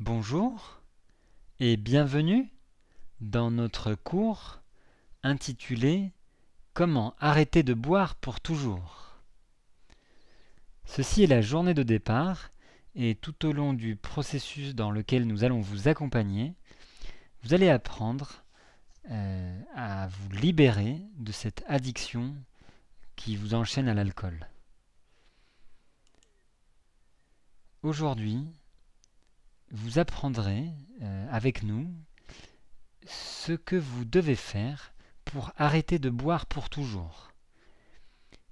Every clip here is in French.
Bonjour et bienvenue dans notre cours intitulé Comment arrêter de boire pour toujours. Ceci est la journée de départ et tout au long du processus dans lequel nous allons vous accompagner, vous allez apprendre euh, à vous libérer de cette addiction qui vous enchaîne à l'alcool. Aujourd'hui, vous apprendrez euh, avec nous ce que vous devez faire pour arrêter de boire pour toujours.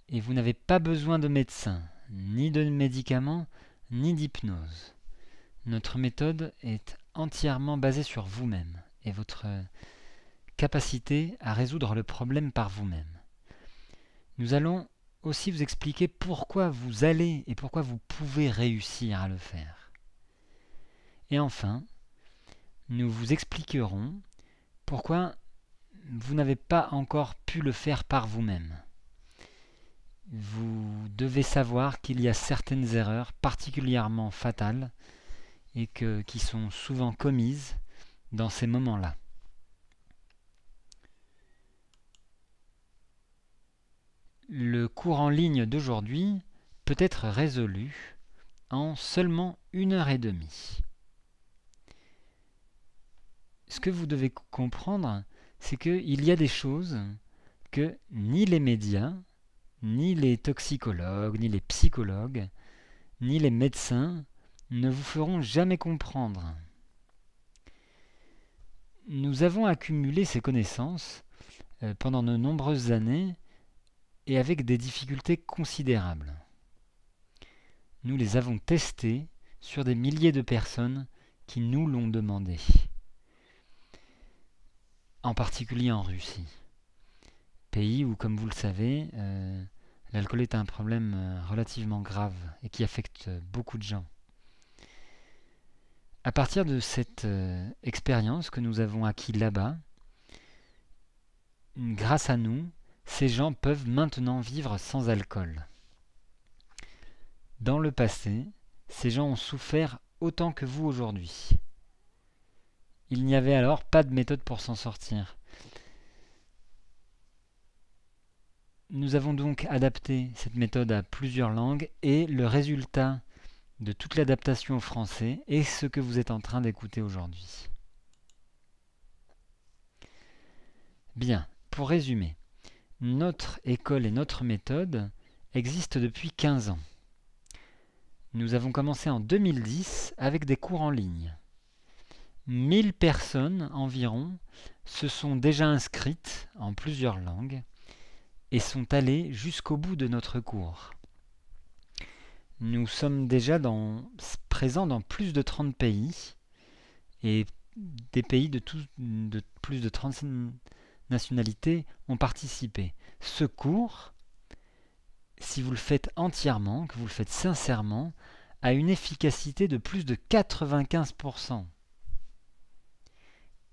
Et vous n'avez pas besoin de médecin, ni de médicaments, ni d'hypnose. Notre méthode est entièrement basée sur vous-même et votre capacité à résoudre le problème par vous-même. Nous allons aussi vous expliquer pourquoi vous allez et pourquoi vous pouvez réussir à le faire. Et enfin, nous vous expliquerons pourquoi vous n'avez pas encore pu le faire par vous-même. Vous devez savoir qu'il y a certaines erreurs particulièrement fatales et qui sont souvent commises dans ces moments-là. Le cours en ligne d'aujourd'hui peut être résolu en seulement une heure et demie ce que vous devez comprendre, c'est qu'il y a des choses que ni les médias, ni les toxicologues, ni les psychologues, ni les médecins ne vous feront jamais comprendre. Nous avons accumulé ces connaissances euh, pendant de nombreuses années et avec des difficultés considérables. Nous les avons testées sur des milliers de personnes qui nous l'ont demandé en particulier en Russie. Pays où, comme vous le savez, euh, l'alcool est un problème euh, relativement grave et qui affecte euh, beaucoup de gens. À partir de cette expérience que nous avons acquise là-bas, grâce à nous, ces gens peuvent maintenant vivre sans alcool. Dans le passé, ces gens ont souffert autant que vous aujourd'hui. Il n'y avait alors pas de méthode pour s'en sortir. Nous avons donc adapté cette méthode à plusieurs langues et le résultat de toute l'adaptation au français est ce que vous êtes en train d'écouter aujourd'hui. Bien, pour résumer, notre école et notre méthode existent depuis 15 ans. Nous avons commencé en 2010 avec des cours en ligne. 1000 personnes environ se sont déjà inscrites en plusieurs langues et sont allées jusqu'au bout de notre cours. Nous sommes déjà présents dans plus de 30 pays et des pays de, de plus de 30 nationalités ont participé. Ce cours, si vous le faites entièrement, que vous le faites sincèrement, a une efficacité de plus de 95%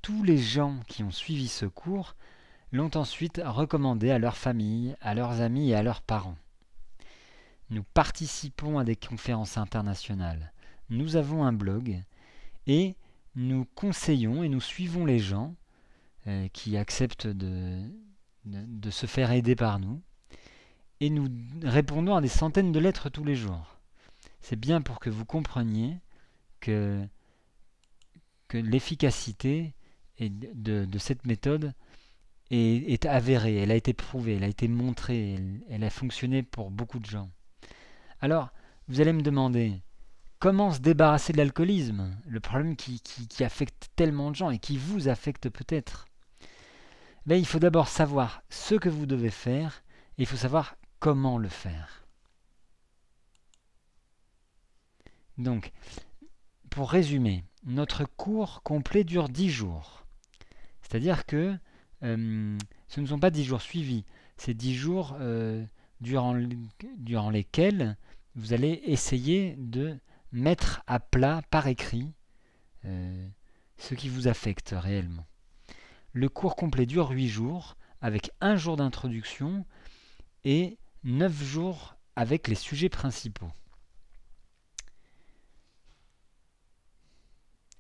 tous les gens qui ont suivi ce cours l'ont ensuite recommandé à leur famille, à leurs amis et à leurs parents. Nous participons à des conférences internationales, nous avons un blog et nous conseillons et nous suivons les gens euh, qui acceptent de, se faire aider par nous et nous répondons à des centaines de lettres tous les jours. C'est bien pour que vous compreniez que, que l'efficacité de, cette méthode est, avérée, elle a été prouvée, elle a été montrée, elle, a fonctionné pour beaucoup de gens. Alors, vous allez me demander, comment se débarrasser de l'alcoolisme Le problème qui, affecte tellement de gens et qui vous affecte peut-être. Ben, il faut d'abord savoir ce que vous devez faire et il faut savoir comment le faire. Donc, pour résumer, notre cours complet dure 10 jours. C'est-à-dire que euh, ce ne sont pas dix jours suivis, c'est dix jours euh, durant, durant, lesquels vous allez essayer de mettre à plat par écrit euh, ce qui vous affecte réellement. Le cours complet dure 8 jours, avec un jour d'introduction et 9 jours avec les sujets principaux.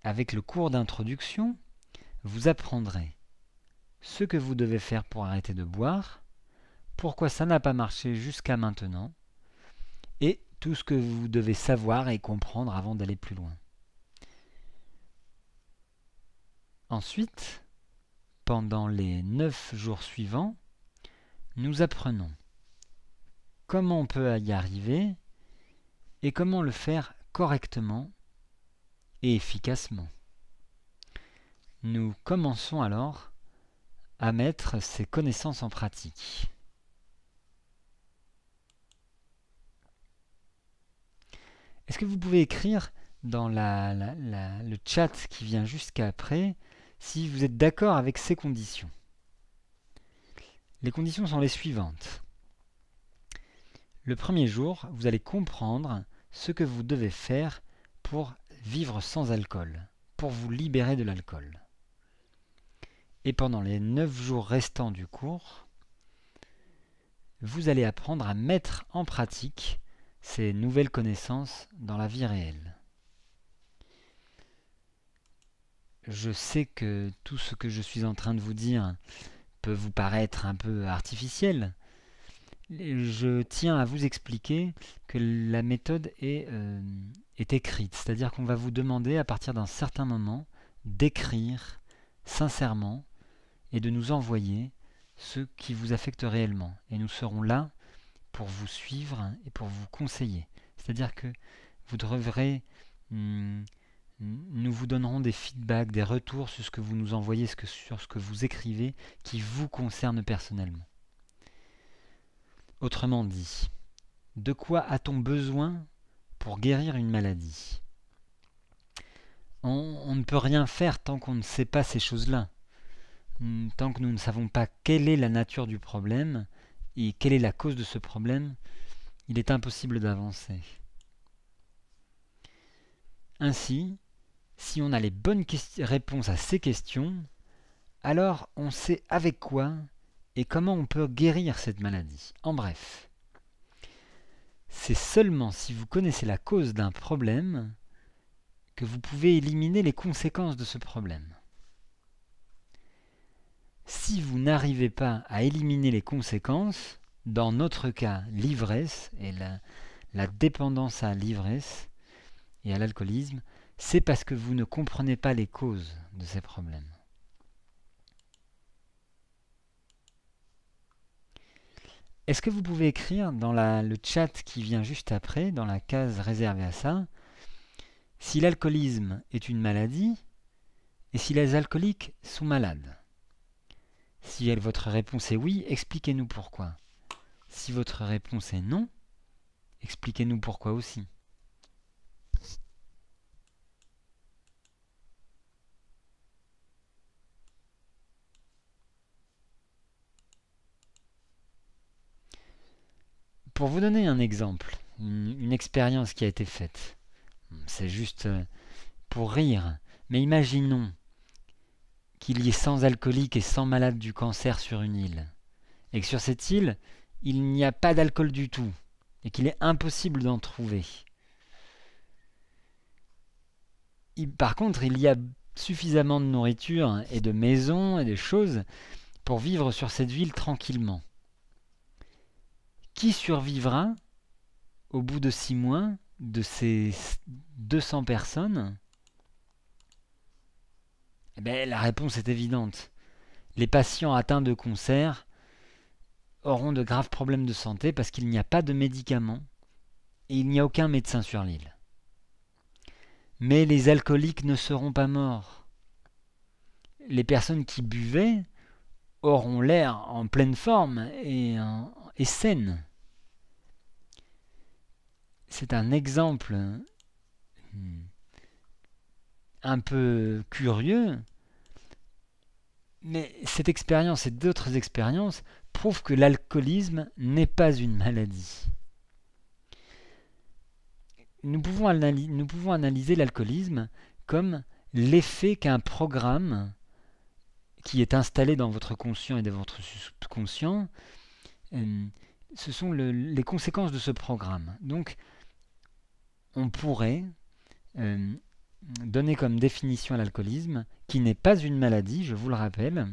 Avec le cours d'introduction, vous apprendrez ce que vous devez faire pour arrêter de boire, pourquoi ça n'a pas marché jusqu'à maintenant, et tout ce que vous devez savoir et comprendre avant d'aller plus loin. Ensuite, pendant les 9 jours suivants, nous apprenons comment on peut y arriver et comment le faire correctement et efficacement. Nous commençons alors à mettre ces connaissances en pratique. Est-ce que vous pouvez écrire dans la, le chat qui vient jusqu'à après, si vous êtes d'accord avec ces conditions Les conditions sont les suivantes. Le premier jour, vous allez comprendre ce que vous devez faire pour vivre sans alcool, pour vous libérer de l'alcool. Et pendant les 9 jours restants du cours, vous allez apprendre à mettre en pratique ces nouvelles connaissances dans la vie réelle. Je sais que tout ce que je suis en train de vous dire peut vous paraître un peu artificiel. Je tiens à vous expliquer que la méthode est, euh, est écrite, c'est-à-dire qu'on va vous demander à partir d'un certain moment d'écrire sincèrement et de nous envoyer ce qui vous affecte réellement. Et nous serons là pour vous suivre et pour vous conseiller. C'est-à-dire que vous devrez... Hmm, nous vous donnerons des feedbacks, des retours sur ce que vous nous envoyez, sur ce que vous écrivez, qui vous concerne personnellement. Autrement dit, de quoi a-t-on besoin pour guérir une maladie on, ne peut rien faire tant qu'on ne sait pas ces choses-là. Mm, tant que nous ne savons pas quelle est la nature du problème et quelle est la cause de ce problème, il est impossible d'avancer. Ainsi, si on a les bonnes réponses à ces questions, alors on sait avec quoi et comment on peut guérir cette maladie. En bref, c'est seulement si vous connaissez la cause d'un problème que vous pouvez éliminer les conséquences de ce problème si vous n'arrivez pas à éliminer les conséquences, dans notre cas l'ivresse et la, dépendance à l'ivresse et à l'alcoolisme, c'est parce que vous ne comprenez pas les causes de ces problèmes. Est-ce que vous pouvez écrire dans le chat qui vient juste après, dans la case réservée à ça, si l'alcoolisme est une maladie et si les alcooliques sont malades si votre réponse est oui, expliquez-nous pourquoi. Si votre réponse est non, expliquez-nous pourquoi aussi. Pour vous donner un exemple, une expérience qui a été faite, c'est juste euh, pour rire, mais imaginons qu'il y ait sans alcooliques et sans malades du cancer sur une île, et que sur cette île, il n'y a pas d'alcool du tout, et qu'il est impossible d'en trouver. par contre, il y a suffisamment de nourriture et de maisons et des choses pour vivre sur cette ville tranquillement. Qui survivra au bout de six mois de ces 200 personnes eh ben, la réponse est évidente. Les patients atteints de cancer auront de graves problèmes de santé parce qu'il n'y a pas de médicaments et il n'y a aucun médecin sur l'île. Mais les alcooliques ne seront pas morts. Les personnes qui buvaient auront l'air en pleine forme et, et saines. C'est un exemple hmm, un peu curieux, mais cette expérience et d'autres expériences prouvent que l'alcoolisme n'est pas une maladie. Nous pouvons, analyser, nous pouvons analyser l'alcoolisme comme l'effet qu'un programme qui est installé dans votre conscient et dans votre subconscient, euh, ce sont les conséquences de ce programme. Donc, on pourrait euh, donner comme définition à l'alcoolisme, qui n'est pas une maladie, je vous le rappelle,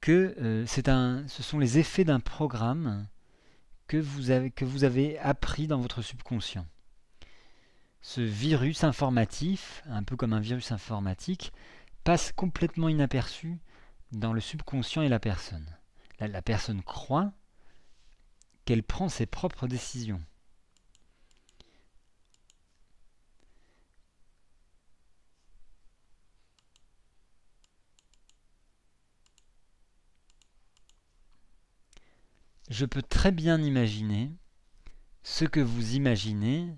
que euh, c'est un, ce sont les effets d'un programme que vous, avez, que vous avez appris dans votre subconscient. Ce virus informatif, un peu comme un virus informatique, passe complètement inaperçu dans le subconscient et la personne. la personne croit qu'elle prend ses propres décisions je peux très bien imaginer ce que vous imaginez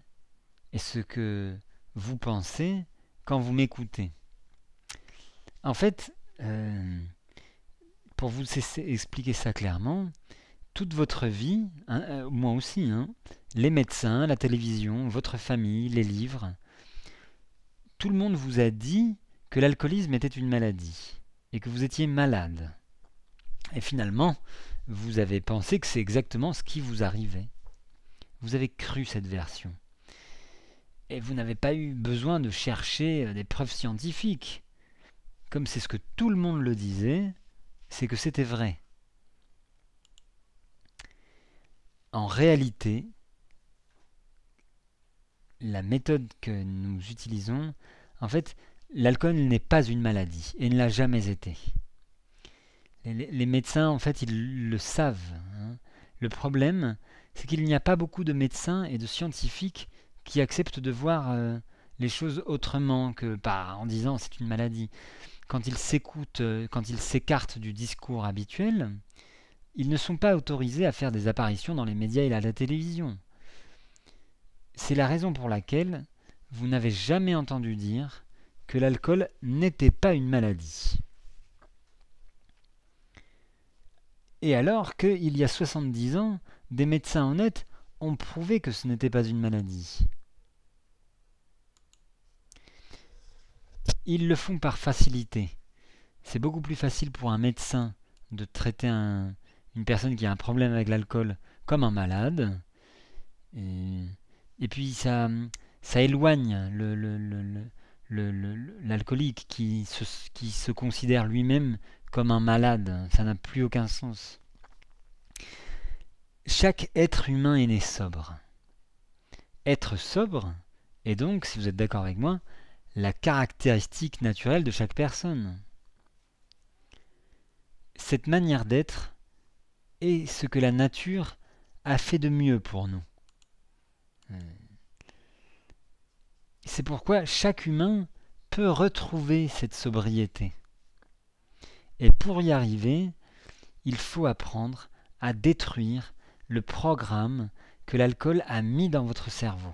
et ce que vous pensez quand vous m'écoutez. En fait, euh, pour vous expliquer ça clairement, toute votre vie, hein, euh, moi aussi, hein, les médecins, la télévision, votre famille, les livres, tout le monde vous a dit que l'alcoolisme était une maladie et que vous étiez malade. Et finalement, vous avez pensé que c'est exactement ce qui vous arrivait. Vous avez cru cette version. Et vous n'avez pas eu besoin de chercher euh, des preuves scientifiques. Comme c'est ce que tout le monde le disait, c'est que c'était vrai. En réalité, la méthode que nous utilisons, en fait, l'alcool n'est pas une maladie et ne l'a jamais été. Les, médecins, en fait, ils le savent. Hein. Le problème, c'est qu'il n'y a pas beaucoup de médecins et de scientifiques qui acceptent de voir euh, les choses autrement que par en disant c'est une maladie. Quand ils s'écoutent, euh, quand ils s'écartent du discours habituel, ils ne sont pas autorisés à faire des apparitions dans les médias et à la télévision. C'est la raison pour laquelle vous n'avez jamais entendu dire que l'alcool n'était pas une maladie. Et alors qu'il y a 70 ans, des médecins honnêtes ont prouvé que ce n'était pas une maladie. Ils le font par facilité. C'est beaucoup plus facile pour un médecin de traiter une personne qui a un problème avec l'alcool comme un malade. Et, puis ça, éloigne l'alcoolique qui se considère lui-même comme un malade, ça n'a plus aucun sens. Chaque être humain est né sobre. Être sobre est donc, si vous êtes d'accord avec moi, la caractéristique naturelle de chaque personne. Cette manière d'être est ce que la nature a fait de mieux pour nous. C'est pourquoi chaque humain peut retrouver cette sobriété. Et pour y arriver, il faut apprendre à détruire le programme que l'alcool a mis dans votre cerveau.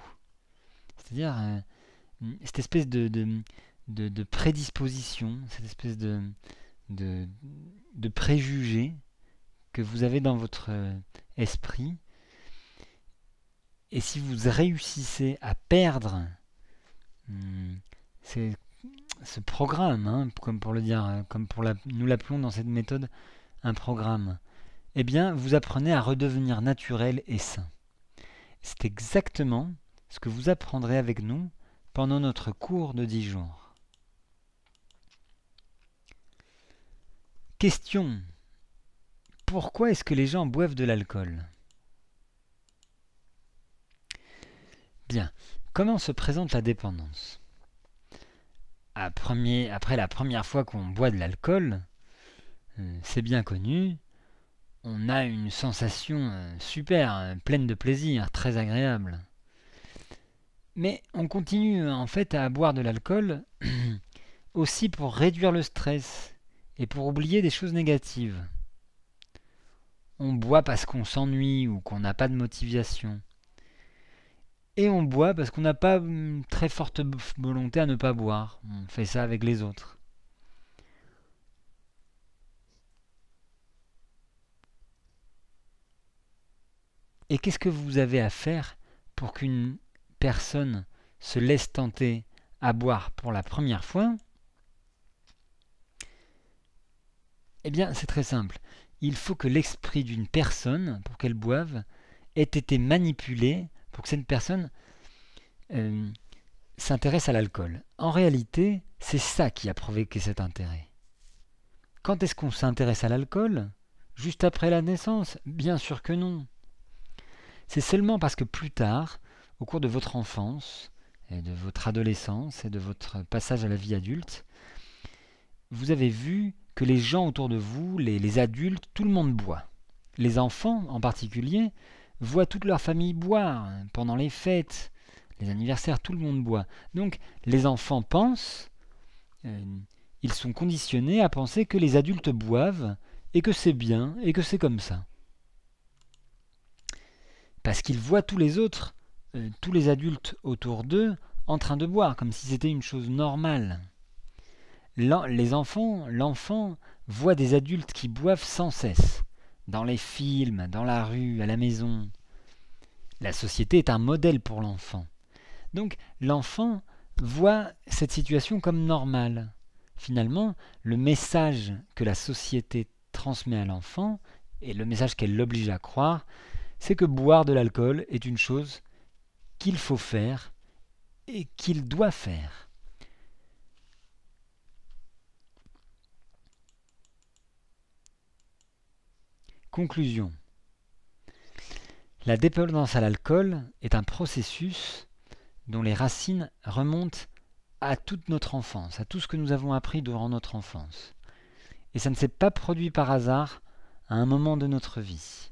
C'est-à-dire euh, cette espèce de, prédisposition, cette espèce de, préjugé que vous avez dans votre euh, esprit. Et si vous réussissez à perdre hmm, ces ce programme, hein, comme pour le dire, hein, comme pour nous l'appelons dans cette méthode un programme, eh bien, vous apprenez à redevenir naturel et sain. C'est exactement ce que vous apprendrez avec nous pendant notre cours de 10 jours. Question. Pourquoi est-ce que les gens boivent de l'alcool Bien. Comment se présente la dépendance après la première fois qu'on boit de l'alcool, euh, c'est bien connu, on a une sensation euh, super, euh, pleine de plaisir, très agréable. Mais on continue en fait à boire de l'alcool aussi pour réduire le stress et pour oublier des choses négatives. On boit parce qu'on s'ennuie ou qu'on n'a pas de motivation et on boit parce qu'on n'a pas une hum, très forte volonté à ne pas boire. On fait ça avec les autres. Et qu'est-ce que vous avez à faire pour qu'une personne se laisse tenter à boire pour la première fois Eh bien, c'est très simple. Il faut que l'esprit d'une personne, pour qu'elle boive, ait été manipulé pour que cette personne euh, s'intéresse à l'alcool. En réalité, c'est ça qui a provoqué cet intérêt. Quand est-ce qu'on s'intéresse à l'alcool Juste après la naissance Bien sûr que non. C'est seulement parce que plus tard, au cours de votre enfance, et de votre adolescence et de votre passage à la vie adulte, vous avez vu que les gens autour de vous, les adultes, tout le monde boit. Les enfants en particulier, voient toute leur famille boire pendant les fêtes, les anniversaires, tout le monde boit. Donc les enfants pensent, euh, ils sont conditionnés à penser que les adultes boivent et que c'est bien et que c'est comme ça. Parce qu'ils voient tous les autres, euh, tous les adultes autour d'eux, en train de boire, comme si c'était une chose normale. les enfants, l'enfant voit des adultes qui boivent sans cesse dans les films, dans la rue, à la maison. La société est un modèle pour l'enfant. Donc l'enfant voit cette situation comme normale. Finalement, le message que la société transmet à l'enfant, et le message qu'elle l'oblige à croire, c'est que boire de l'alcool est une chose qu'il faut faire et qu'il doit faire. Conclusion. La dépendance à l'alcool est un processus dont les racines remontent à toute notre enfance, à tout ce que nous avons appris durant notre enfance. Et ça ne s'est pas produit par hasard à un moment de notre vie.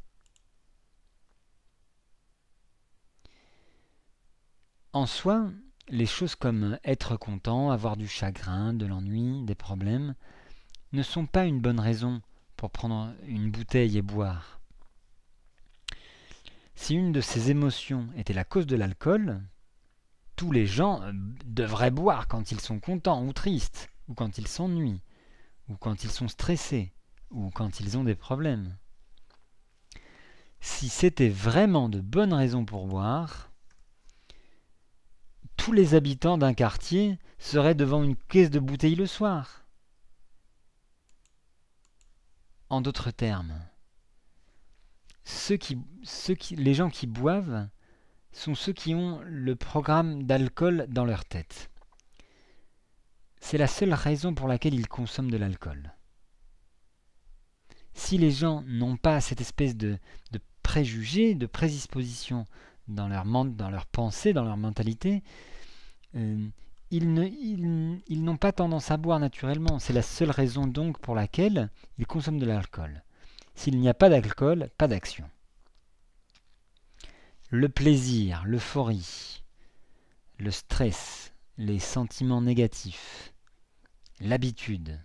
En soi, les choses comme être content, avoir du chagrin, de l'ennui, des problèmes, ne sont pas une bonne raison pour prendre une bouteille et boire. Si une de ces émotions était la cause de l'alcool, tous les gens euh, devraient boire quand ils sont contents ou tristes, ou quand ils s'ennuient, ou quand ils sont stressés, ou quand ils ont des problèmes. Si c'était vraiment de bonnes raisons pour boire, tous les habitants d'un quartier seraient devant une caisse de bouteilles le soir. En d'autres termes, ceux qui, ceux qui, les gens qui boivent sont ceux qui ont le programme d'alcool dans leur tête. C'est la seule raison pour laquelle ils consomment de l'alcool. Si les gens n'ont pas cette espèce de, préjugé, de prédisposition dans leur, dans leur pensée, dans leur mentalité, euh, ils, n'ont pas tendance à boire naturellement. C'est la seule raison donc pour laquelle ils consomment de l'alcool. S'il n'y a pas d'alcool, pas d'action. Le plaisir, l'euphorie, le stress, les sentiments négatifs, l'habitude,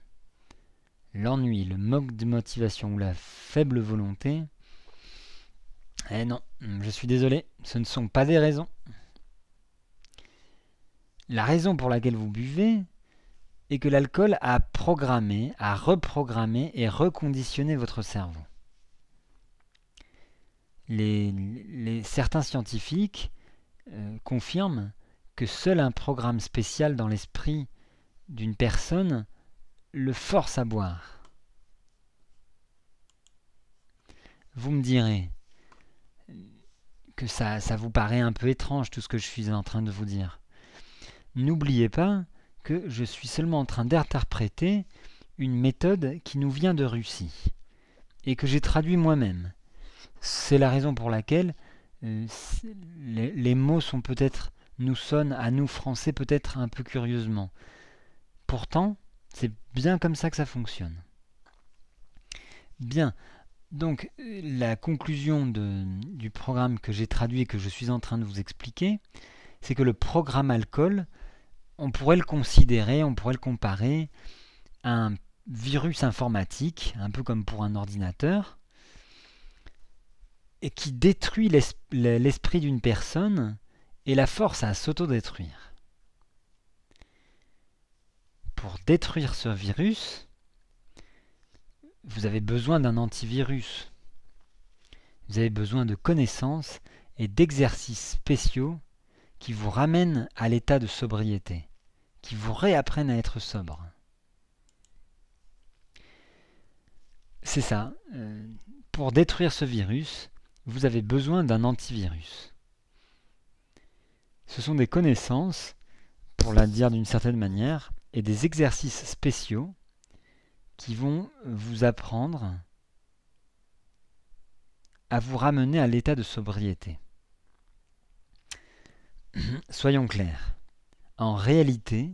l'ennui, le manque de motivation ou la faible volonté. Eh non, je suis désolé, ce ne sont pas des raisons la raison pour laquelle vous buvez est que l'alcool a programmé, a reprogrammé et reconditionné votre cerveau. Les, certains scientifiques euh, confirment que seul un programme spécial dans l'esprit d'une personne le force à boire. Vous me direz que ça vous paraît un peu étrange tout ce que je suis en train de vous dire. N'oubliez pas que je suis seulement en train d'interpréter une méthode qui nous vient de Russie et que j'ai traduit moi-même. C'est la raison pour laquelle euh, les, mots sont peut-être nous sonnent à nous français peut-être un peu curieusement. Pourtant, c'est bien comme ça que ça fonctionne. Bien, donc euh, la conclusion du programme que j'ai traduit et que je suis en train de vous expliquer, c'est que le programme alcool on pourrait le considérer, on pourrait le comparer à un virus informatique, un peu comme pour un ordinateur, et qui détruit l'esprit d'une personne et la force à s'autodétruire. Pour détruire ce virus, vous avez besoin d'un antivirus. Vous avez besoin de connaissances et d'exercices spéciaux qui vous ramènent à l'état de sobriété, qui vous réapprennent à être sobre. C'est ça. Euh, pour détruire ce virus, vous avez besoin d'un antivirus. Ce sont des connaissances, pour la dire d'une certaine manière, et des exercices spéciaux qui vont vous apprendre à vous ramener à l'état de sobriété. Mhm. soyons clairs. En réalité,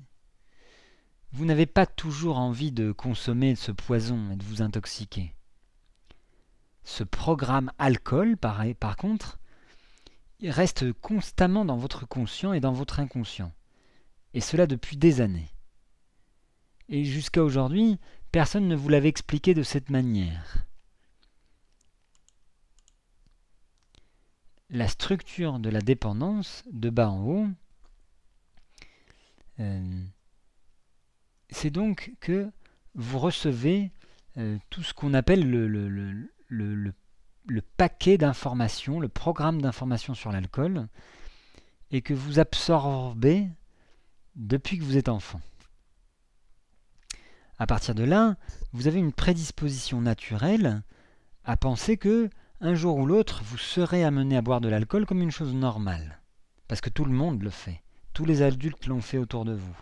vous n'avez pas toujours envie de consommer ce poison et de vous intoxiquer. Ce programme alcool, par, par contre, reste constamment dans votre conscient et dans votre inconscient. Et cela depuis des années. Et jusqu'à aujourd'hui, personne ne vous l'avait expliqué de cette manière. la structure de la dépendance de bas en haut, euh, c'est donc que vous recevez euh, tout ce qu'on appelle le, paquet d'informations, le programme d'informations sur l'alcool, et que vous absorbez depuis que vous êtes enfant. À partir de là, vous avez une prédisposition naturelle à penser que un jour ou l'autre, vous serez amené à boire de l'alcool comme une chose normale. Parce que tout le monde le fait. Tous les adultes l'ont fait autour de vous.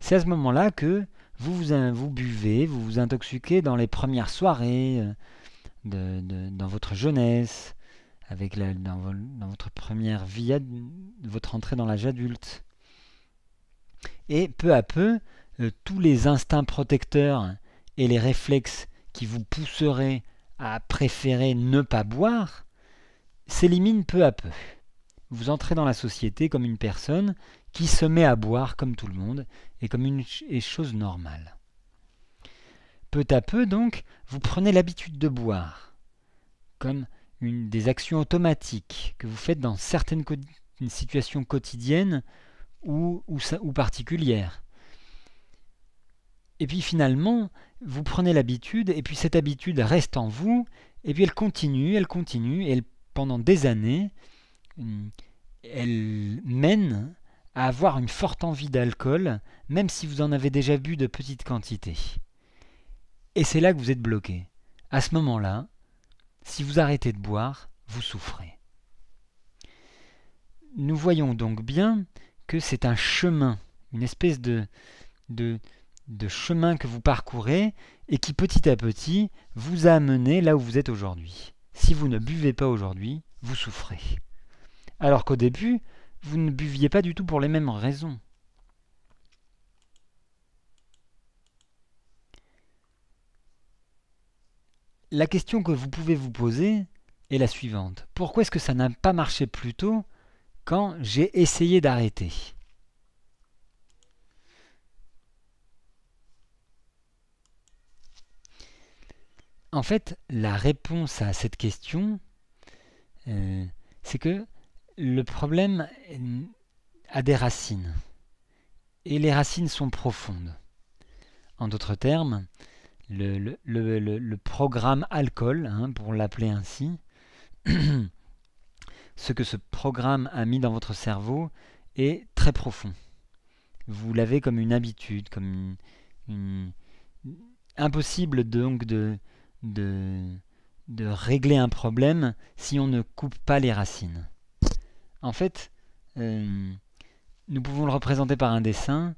C'est à ce moment-là que vous, vous, buvez, vous vous intoxiquez dans les premières soirées, euh, dans votre jeunesse, avec dans, votre première vie, votre entrée dans l'âge adulte. Et peu à peu, euh, tous les instincts protecteurs et les réflexes qui vous pousseraient à préférer ne pas boire s'élimine peu à peu. Vous entrez dans la société comme une personne qui se met à boire comme tout le monde et comme une chose normale. Peu à peu, donc, vous prenez l'habitude de boire, comme une des actions automatiques que vous faites dans certaines situations quotidiennes ou, ou, ou particulières. Et puis finalement, vous prenez l'habitude, et puis cette habitude reste en vous, et puis elle continue, elle continue, et pendant des années, euh, elle mène à avoir une forte envie d'alcool, même si vous en avez déjà bu de petites quantités. Et c'est là que vous êtes bloqué. À ce moment-là, si vous arrêtez de boire, vous souffrez. Nous voyons donc bien que c'est un chemin, une espèce de, de chemin que vous parcourez et qui petit à petit vous a amené là où vous êtes aujourd'hui. Si vous ne buvez pas aujourd'hui, vous souffrez. Alors qu'au début, vous ne buviez pas du tout pour les mêmes raisons. La question que vous pouvez vous poser est la suivante. Pourquoi est-ce que ça n'a pas marché plus tôt quand j'ai essayé d'arrêter En fait, la réponse à cette question, euh, c'est que le problème a des racines. Et les racines sont profondes. En d'autres termes, le, programme alcool, hein, pour l'appeler ainsi, ce que ce programme a mis dans votre cerveau est très profond. Vous l'avez comme une habitude, comme une... impossible donc de, de, de régler un problème si on ne coupe pas les racines. En fait, euh, nous pouvons le représenter par un dessin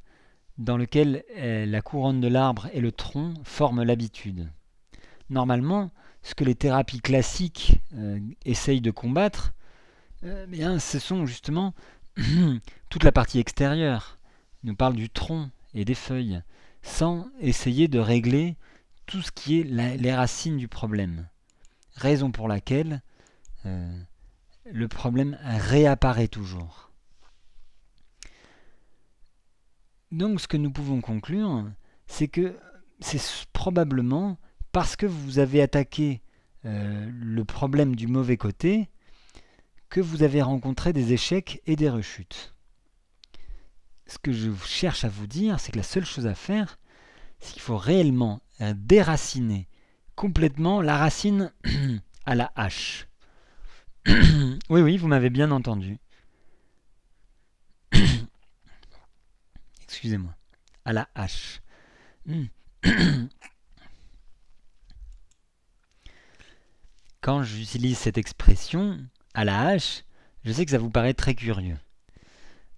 dans lequel euh, la couronne de l'arbre et le tronc forment l'habitude. Normalement, ce que les thérapies classiques euh, essayent de combattre, eh bien, ce sont justement toute la partie extérieure. nous parle du tronc et des feuilles, sans essayer de régler tout ce qui est les racines du problème. Raison pour laquelle euh, le problème réapparaît toujours. Donc ce que nous pouvons conclure, c'est que c'est probablement parce que vous avez attaqué euh, le problème du mauvais côté que vous avez rencontré des échecs et des rechutes. Ce que je cherche à vous dire, c'est que la seule chose à faire, qu'il faut réellement euh, déraciner complètement la racine à la hache. oui, oui, vous m'avez bien entendu. Excusez-moi. À la hache. Quand j'utilise cette expression, à la hache, je sais que ça vous paraît très curieux.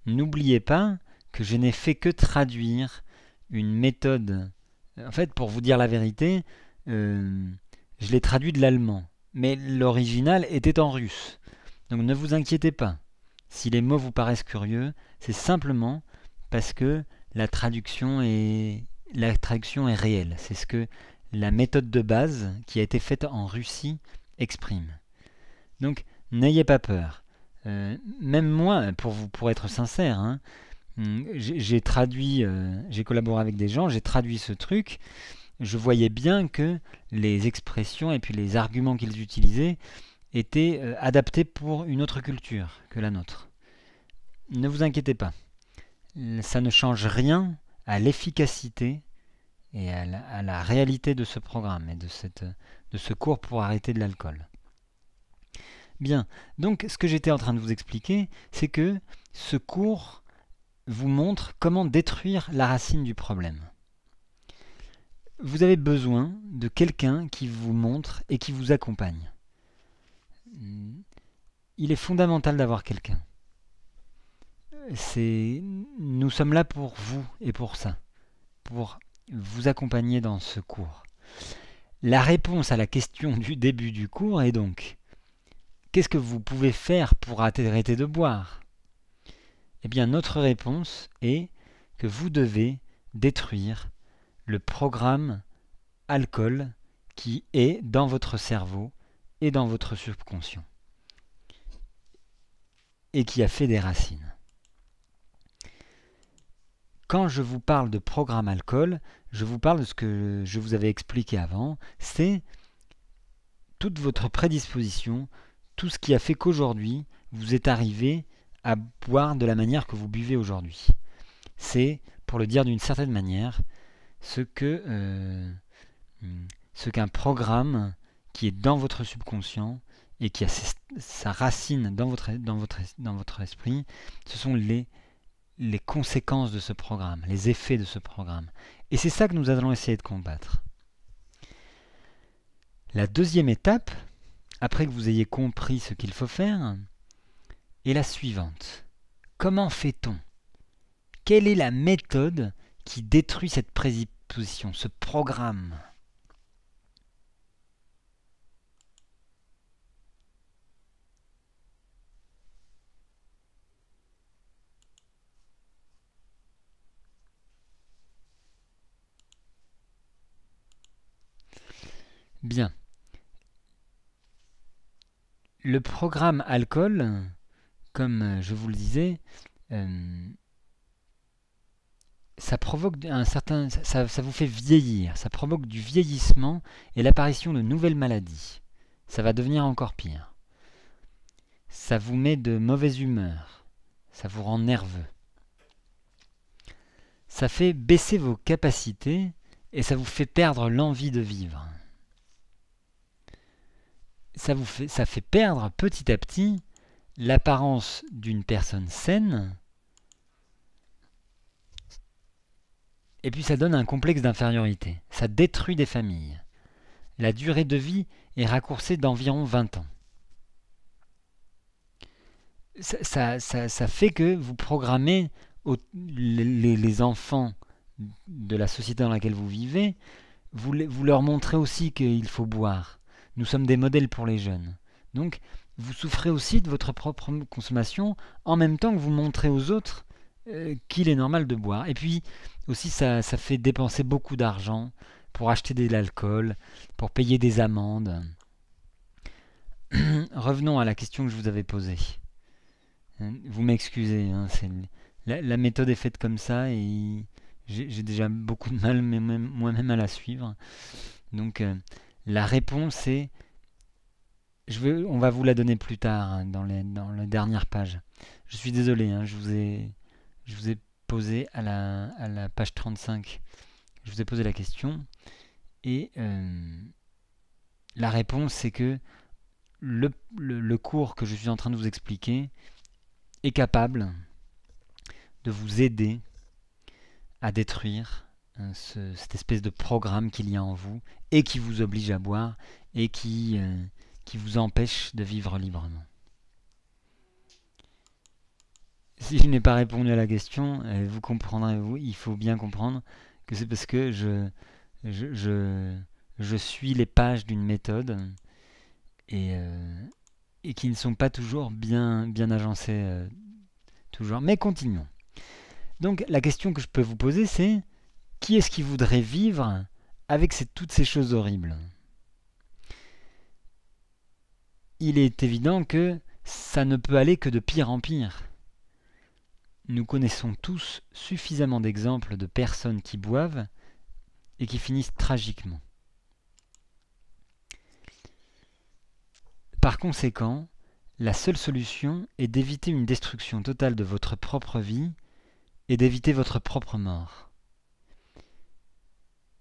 N'oubliez pas que je n'ai fait que traduire une méthode en fait, pour vous dire la vérité, euh, je l'ai traduit de l'allemand, mais l'original était en russe. Donc ne vous inquiétez pas. Si les mots vous paraissent curieux, c'est simplement parce que la traduction est, la traduction est réelle. C'est ce que la méthode de base qui a été faite en Russie exprime. Donc n'ayez pas peur. Euh, même moi, pour, vous, pour être sincère, hein, Hmm. j'ai traduit, euh, j'ai collaboré avec des gens, j'ai traduit ce truc. Je voyais bien que les expressions et puis les arguments qu'ils utilisaient étaient euh, adaptés pour une autre culture que la nôtre. Ne vous inquiétez pas, ça ne change rien à l'efficacité et à la, réalité de ce programme et de ce cours pour arrêter de l'alcool. Bien, donc ce que j'étais en train de vous expliquer, c'est que ce cours vous montre comment détruire la racine du problème. Vous avez besoin de quelqu'un qui vous montre et qui vous accompagne. Il est fondamental d'avoir quelqu'un. C'est nous sommes là pour vous et pour ça, pour vous accompagner dans ce cours. La réponse à la question du début du cours est donc qu'est-ce que vous pouvez faire pour arrêter de boire eh bien, notre réponse est que vous devez détruire le programme alcool qui est dans votre cerveau et dans votre subconscient et qui a fait des racines. Quand je vous parle de programme alcool, je vous parle de ce que je vous avais expliqué avant, c'est toute votre prédisposition, tout ce qui a fait qu'aujourd'hui vous est arrivé à boire de la manière que vous buvez aujourd'hui. C'est, pour le dire d'une certaine manière, ce que euh, ce qu'un programme qui est dans votre subconscient et qui a sa racine dans votre, dans votre, dans votre esprit, ce sont les, les conséquences de ce programme, les effets de ce programme. Et c'est ça que nous allons essayer de combattre. La deuxième étape, après que vous ayez compris ce qu'il faut faire, et la suivante. Comment fait-on Quelle est la méthode qui détruit cette présupposition, ce programme Bien. Le programme alcool comme euh, je vous le disais, euh, ça provoque un certain, ça, vous fait vieillir, ça provoque du vieillissement et l'apparition de nouvelles maladies. Ça va devenir encore pire. Ça vous met de mauvaise humeur, ça vous rend nerveux. Ça fait baisser vos capacités et ça vous fait perdre l'envie de vivre. Ça vous ça fait perdre petit à petit l'apparence d'une personne saine, et puis ça donne un complexe d'infériorité, ça détruit des familles. La durée de vie est raccourcie d'environ 20 ans. Ça, ça, ça, fait que vous programmez les, les, enfants de la société dans laquelle vous vivez, vous, vous leur montrez aussi qu'il faut boire. Nous sommes des modèles pour les jeunes. Donc, vous souffrez aussi de votre propre consommation en même temps que vous montrez aux autres euh, qu'il est normal de boire. Et puis aussi, ça, fait dépenser beaucoup d'argent pour acheter de l'alcool, pour payer des amendes. Revenons à la question que je vous avais posée. Euh, vous m'excusez, hein, la, méthode est faite comme ça et j'ai déjà beaucoup de mal moi-même à la suivre. Donc euh, la réponse est on va vous la donner plus tard, hein, dans, la dernière page. Je suis désolé, hein, je, vous ai, posé à la, page 35, je vous ai posé la question. Et euh, la réponse, c'est que le, cours que je suis en train de vous expliquer est capable de vous aider à détruire hein, cette espèce de programme qu'il y a en vous et qui vous oblige à boire et qui... Euh, qui vous empêche de vivre librement. Si je n'ai pas répondu à la question, euh, vous comprendrez, vous, il faut bien comprendre que c'est parce que je, je, je, suis les pages d'une méthode euh, et, qui ne sont pas toujours bien, bien agencées. Euh, toujours. Mais continuons. Donc la question que je peux vous poser, c'est qui est-ce qui voudrait vivre avec toutes ces choses horribles il est évident que ça ne peut aller que de pire en pire. Nous connaissons tous suffisamment d'exemples de personnes qui boivent et qui finissent tragiquement. Par conséquent, la seule solution est d'éviter une destruction totale de votre propre vie et d'éviter votre propre mort.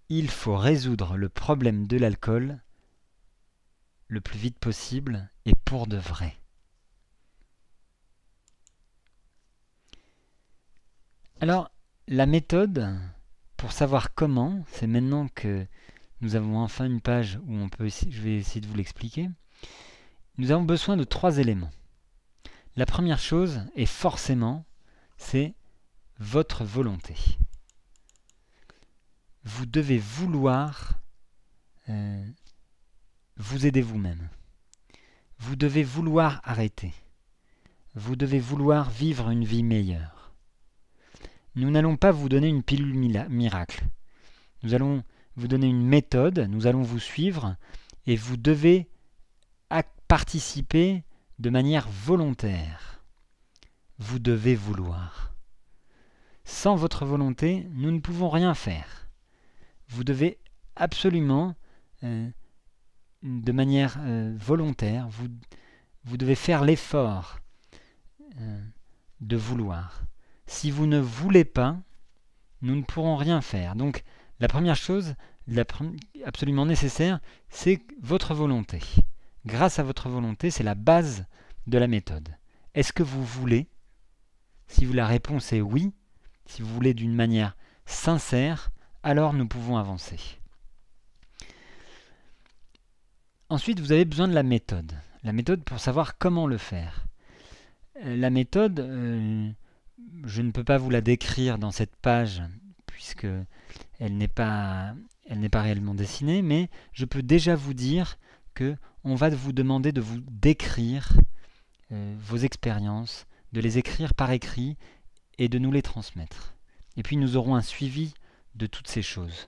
Il faut résoudre le problème de l'alcool le plus vite possible et pour de vrai. Alors, la méthode pour savoir comment, c'est maintenant que nous avons enfin une page où on peut, je vais essayer de vous l'expliquer, nous avons besoin de trois éléments. La première chose, et forcément, c'est votre volonté. Vous devez vouloir euh, vous aidez vous-même. Vous devez vouloir arrêter. Vous devez vouloir vivre une vie meilleure. Nous n'allons pas vous donner une pilule miracle. Nous allons vous donner une méthode, nous allons vous suivre, et vous devez participer de manière volontaire. Vous devez vouloir. Sans votre volonté, nous ne pouvons rien faire. Vous devez absolument... Euh, de manière euh, volontaire, vous, devez faire l'effort euh, de vouloir. Si vous ne voulez pas, nous ne pourrons rien faire. Donc la première chose absolument nécessaire, c'est votre volonté. Grâce à votre volonté, c'est la base de la méthode. Est-ce que vous voulez Si vous, la réponse est oui, si vous voulez d'une manière sincère, alors nous pouvons avancer. Ensuite, vous avez besoin de la méthode. La méthode pour savoir comment le faire. Euh, la méthode, euh, je ne peux pas vous la décrire dans cette page, puisque elle n'est pas, elle n'est pas réellement dessinée, mais je peux déjà vous dire que on va vous demander de vous décrire euh, vos expériences, de les écrire par écrit et de nous les transmettre. Et puis nous aurons un suivi de toutes ces choses.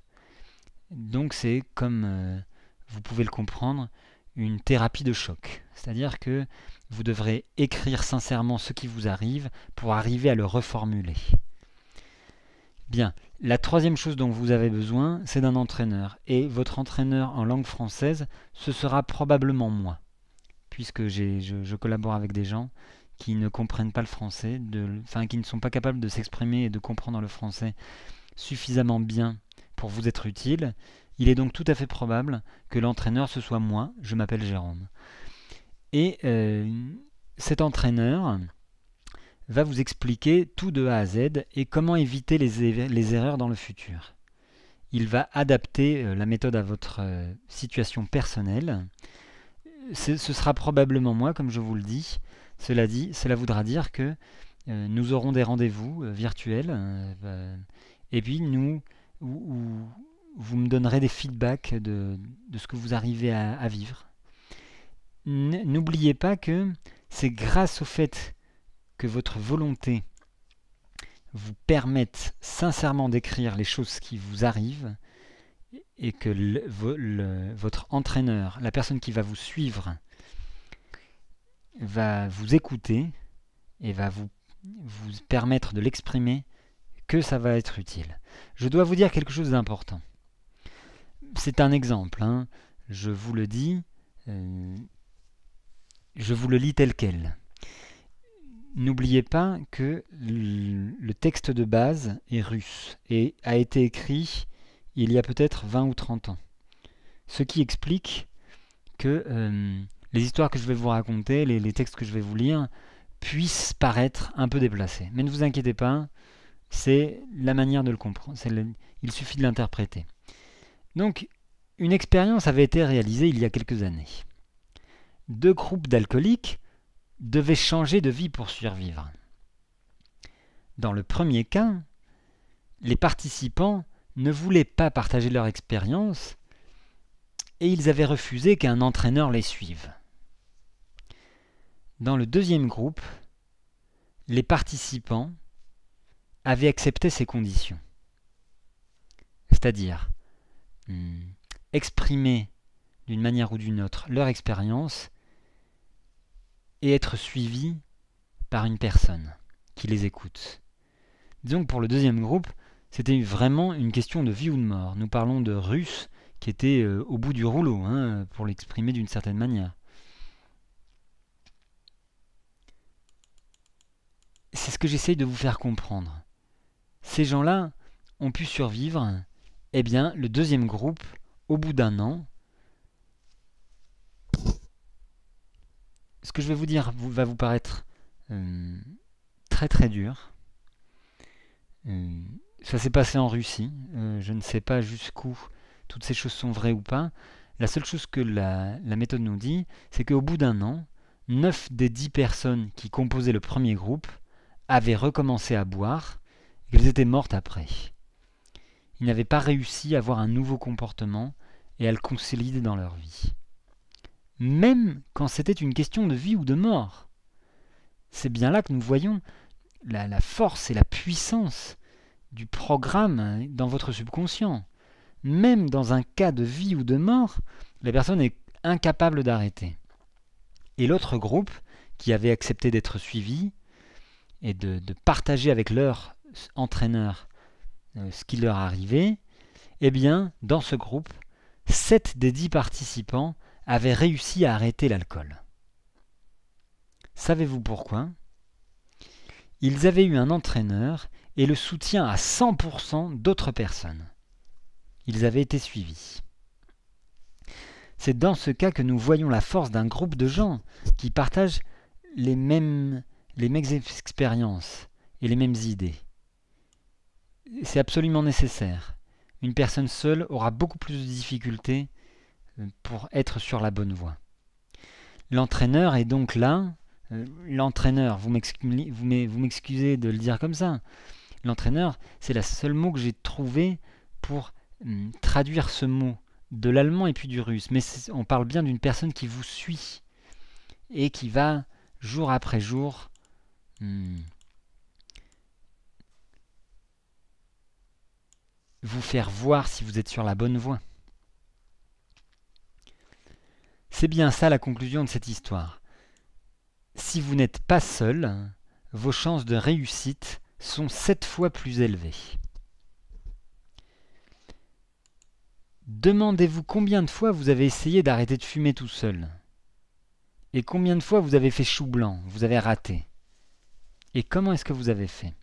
Donc c'est comme vous pouvez le comprendre, une thérapie de choc. C'est-à-dire que vous devrez écrire sincèrement ce qui vous arrive pour arriver à le reformuler. Bien, la troisième chose dont vous avez besoin, c'est d'un entraîneur. Et votre entraîneur en langue française, ce sera probablement moi, puisque je, collabore avec des gens qui ne comprennent pas le français, de, enfin qui ne sont pas capables de s'exprimer et de comprendre le français suffisamment bien pour vous être utile, il est donc tout à fait probable que l'entraîneur ce soit moi, je m'appelle Jérôme. Et euh, cet entraîneur va vous expliquer tout de A à Z et comment éviter les, erreurs dans le futur. Il va adapter euh, la méthode à votre euh, situation personnelle. Ce sera probablement moi, comme je vous le dis. Cela dit, cela voudra dire que nous aurons des rendez-vous virtuels et puis nous ou, vous me donnerez des feedbacks de, ce que vous arrivez à, vivre. N'oubliez pas que c'est grâce au fait que votre volonté vous permette sincèrement d'écrire les choses qui vous arrivent et que votre entraîneur, la personne qui va vous suivre, va vous écouter et va vous permettre de l'exprimer, que ça va être utile. Je dois vous dire quelque chose d'important c'est un exemple, hein. je vous le dis, euh, je vous le lis tel quel. N'oubliez pas que le texte de base est russe et a été écrit il y a peut-être 20 ou 30 ans. Ce qui explique que euh, les histoires que je vais vous raconter, les, textes que je vais vous lire, puissent paraître un peu déplacés. Mais ne vous inquiétez pas, c'est la manière de le comprendre, il suffit de l'interpréter. Donc, une expérience avait été réalisée il y a quelques années. Deux groupes d'alcooliques devaient changer de vie pour survivre. Dans le premier cas, les participants ne voulaient pas partager leur expérience et ils avaient refusé qu'un entraîneur les suive. Dans le deuxième groupe, les participants avaient accepté ces conditions. C'est-à-dire, exprimer d'une manière ou d'une autre leur expérience et être suivis par une personne qui les écoute. Disons que pour le deuxième groupe, c'était vraiment une question de vie ou de mort. Nous parlons de Russes qui étaient euh, au bout du rouleau, hein, pour l'exprimer d'une certaine manière. C'est ce que j'essaye de vous faire comprendre. Ces gens-là ont pu survivre eh bien, le deuxième groupe, au bout d'un an, ce que je vais vous dire va vous paraître euh, très très dur. Euh, ça s'est passé en Russie. Euh, je ne sais pas jusqu'où toutes ces choses sont vraies ou pas. La seule chose que la, la méthode nous dit, c'est qu'au bout d'un an, 9 des 10 personnes qui composaient le premier groupe avaient recommencé à boire et qu'elles étaient mortes après ils n'avaient pas réussi à avoir un nouveau comportement et à le consolider dans leur vie. Même quand c'était une question de vie ou de mort. C'est bien là que nous voyons la, force et la puissance du programme hein, dans votre subconscient. Même dans un cas de vie ou de mort, la personne est incapable d'arrêter. Et l'autre groupe, qui avait accepté d'être suivi et de partager avec leur entraîneur euh, ce qui leur arrivait, eh bien, dans ce groupe, 7 des 10 participants avaient réussi à arrêter l'alcool. Savez-vous pourquoi Ils avaient eu un entraîneur et le soutien à 100% d'autres personnes. Ils avaient été suivis. C'est dans ce cas que nous voyons la force d'un groupe de gens qui partagent les mêmes, les mêmes expériences et les mêmes idées c'est absolument nécessaire. Une personne seule aura beaucoup plus de difficultés euh, pour être sur la bonne voie. L'entraîneur est donc là, euh, l'entraîneur, vous m'excusez de le dire comme ça, l'entraîneur, c'est le seul mot que j'ai trouvé pour hum, traduire ce mot de l'allemand et puis du russe, mais on parle bien d'une personne qui vous suit et qui va jour après jour hum, vous faire voir si vous êtes sur la bonne voie. C'est bien ça la conclusion de cette histoire. Si vous n'êtes pas seul, vos chances de réussite sont sept fois plus élevées. Demandez-vous combien de fois vous avez essayé d'arrêter de fumer tout seul. Et combien de fois vous avez fait chou blanc, vous avez raté. Et comment est-ce que vous avez fait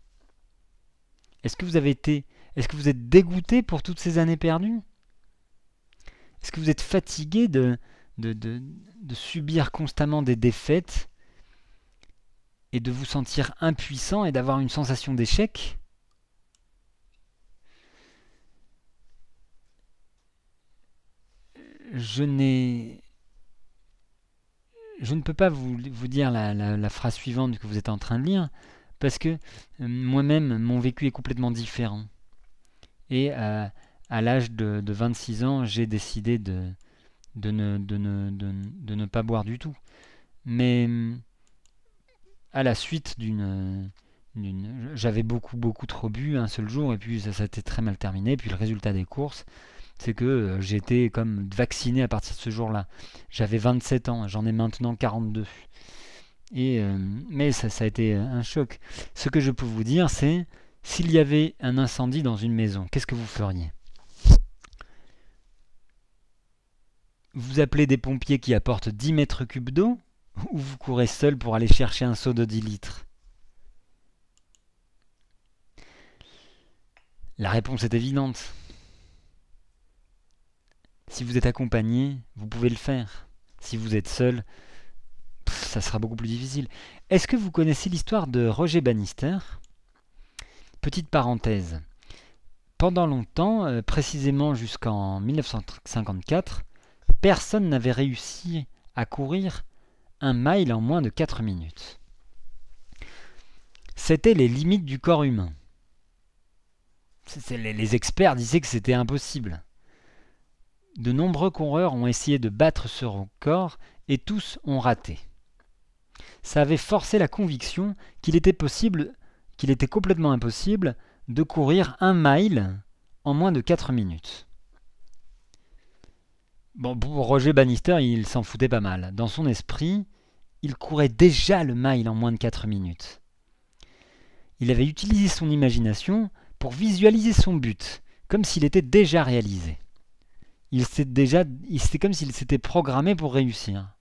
Est-ce que vous avez été est-ce que vous êtes dégoûté pour toutes ces années perdues Est-ce que vous êtes fatigué de, subir constamment des défaites et de vous sentir impuissant et d'avoir une sensation d'échec Je n'ai... Je ne peux pas vous, dire la phrase suivante que vous êtes en train de lire, parce que moi-même, mon vécu est complètement différent. Et à, l'âge de, 26 ans, j'ai décidé de, de, ne, de, ne, pas boire du tout. Mais à la suite d'une... J'avais beaucoup, beaucoup trop bu un seul jour, et puis ça s'était très mal terminé. puis le résultat des courses, c'est que euh, j'étais comme vacciné à partir de ce jour-là. J'avais 27 ans, j'en ai maintenant 42. Et, euh, mais ça, ça, a été un choc. Ce que je peux vous dire, c'est s'il y avait un incendie dans une maison, qu'est-ce que vous feriez Vous appelez des pompiers qui apportent 10 mètres cubes d'eau ou vous courez seul pour aller chercher un seau de 10 litres La réponse est évidente. Si vous êtes accompagné, vous pouvez le faire. Si vous êtes seul, ça sera beaucoup plus difficile. Est-ce que vous connaissez l'histoire de Roger Bannister Petite parenthèse. Pendant longtemps, euh, précisément jusqu'en 1954, personne n'avait réussi à courir un mile en moins de 4 minutes. C'était les limites du corps humain. les experts disaient que c'était impossible. De nombreux coureurs ont essayé de battre ce record et tous ont raté. Ça avait forcé la conviction qu'il était possible qu'il était complètement impossible de courir un mile en moins de 4 minutes. Bon, pour Roger Bannister, il s'en foutait pas mal. Dans son esprit, il courait déjà le mile en moins de 4 minutes. Il avait utilisé son imagination pour visualiser son but, comme s'il était déjà réalisé. Il déjà, comme s'il s'était programmé pour réussir.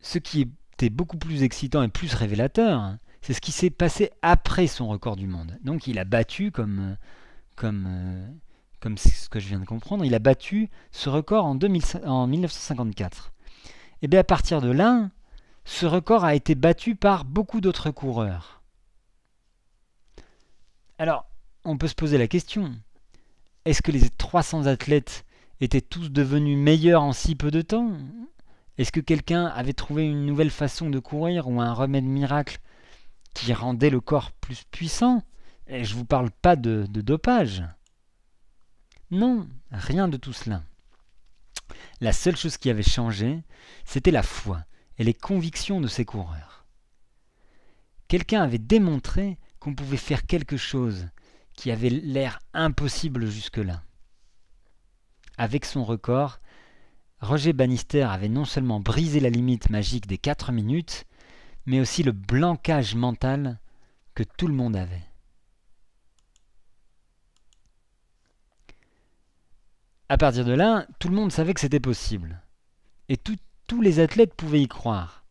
Ce qui était beaucoup plus excitant et plus révélateur, c'est ce qui s'est passé après son record du monde. Donc il a battu, comme, euh, comme, euh, comme ce que je viens de comprendre, il a battu ce record en, en 1954. Et eh bien à partir de là, ce record a été battu par beaucoup d'autres coureurs. Alors, on peut se poser la question, est-ce que les 300 athlètes étaient tous devenus meilleurs en si peu de temps Est-ce que quelqu'un avait trouvé une nouvelle façon de courir ou un remède miracle qui rendait le corps plus puissant. Et je ne vous parle pas de, de dopage. Non, rien de tout cela. La seule chose qui avait changé, c'était la foi et les convictions de ces coureurs. Quelqu'un avait démontré qu'on pouvait faire quelque chose qui avait l'air impossible jusque-là. Avec son record, Roger Bannister avait non seulement brisé la limite magique des 4 minutes, mais aussi le blancage mental que tout le monde avait. À partir de là, tout le monde savait que c'était possible. Et tous les athlètes pouvaient y croire.